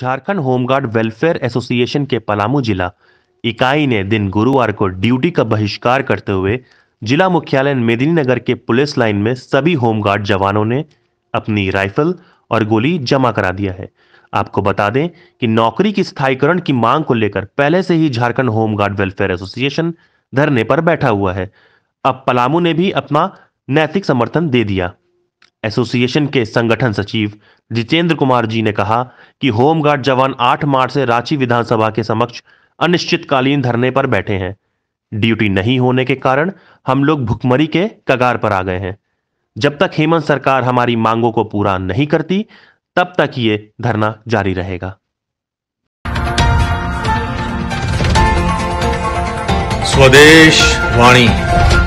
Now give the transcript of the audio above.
Jharkhand home guard welfare association के पलामू जिला इकाई ने दिन गुरुवार को ड्यूटी का बहिष्कार करते हुए जिला मुख्यालय मेदिनीनगर के पुलिस लाइन में सभी होमगार्ड जवानों ने अपनी राइफल और गोली जमा करा दिया है आपको बता दें कि नौकरी की स्थायीकरण की मांग को लेकर पहले से ही झारखंड होमगार्ड वेलफेयर एसोसिएशन धरने पर बैठा हुआ है अब पलामू ने भी अपना नैतिक समर्थन दे दिया एसोसिएशन के संगठन सचिव जितेंद्र कुमार जी ने कहा कि होमगार्ड जवान 8 मार्च से रांची विधानसभा के समक्ष अनिश्चितकालीन धरने पर बैठे हैं ड्यूटी नहीं होने के कारण हम लोग भुखमरी के कगार पर आ गए हैं जब तक हेमंत सरकार हमारी मांगों को पूरा नहीं करती तब तक ये धरना जारी रहेगा स्वदेश वाणी